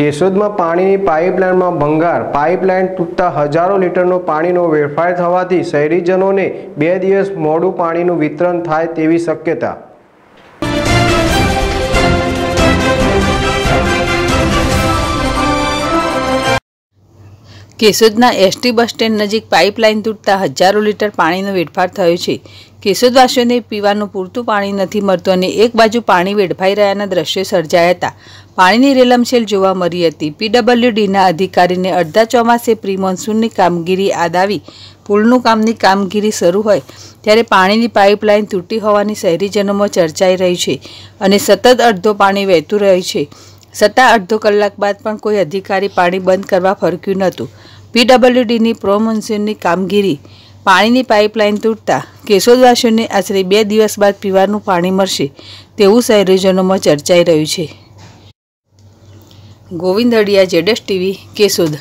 કેશોદમાં પાણીની પાઇપલાઇનમાં ભંગાર પાઇપલાઇન તૂટતા હજારો લીટરનો પાણીનો વેડફાટ થવાથી શહેરીજનોને બે દિવસ મોડું પાણીનું વિતરણ થાય તેવી શક્યતા કેશોદના એસટી બસ સ્ટેન્ડ નજીક પાઇપલાઇન તૂટતા હજારો લીટર પાણીનો વેડફાર થયો છે કેશોદવાસીઓને પીવાનું પૂરતું પાણી નથી મળતું અને એક બાજુ પાણી વેડફાઈ રહ્યાના દ્રશ્યો સર્જાયા હતા પાણીની રેલમસેલ જોવા મળી હતી પીડબ્લ્યુડીના અધિકારીને અડધા ચોમાસે પ્રી મોન્સૂનની કામગીરી આદાવી પુલનું કામની કામગીરી શરૂ હોય ત્યારે પાણીની પાઇપલાઇન તૂટી હોવાની શહેરીજનોમાં ચર્ચાઈ રહી છે અને સતત અડધો પાણી વહેતું રહે છે છતાં અડધો કલાક બાદ પણ કોઈ અધિકારી પાણી બંધ કરવા ફરક્યું નહોતું પીડબ્લ્યુડીની પ્રોમોન્સ્યુનની કામગીરી પાણીની પાઇપલાઇન તૂટતા કેશોદવાસીઓને આશરે બે દિવસ બાદ પીવાનું પાણી મળશે તેવું શહેરીજનોમાં ચર્ચાઈ રહ્યું છે ગોવિંદ અડિયા જેડેશ ટીવી કેશોદ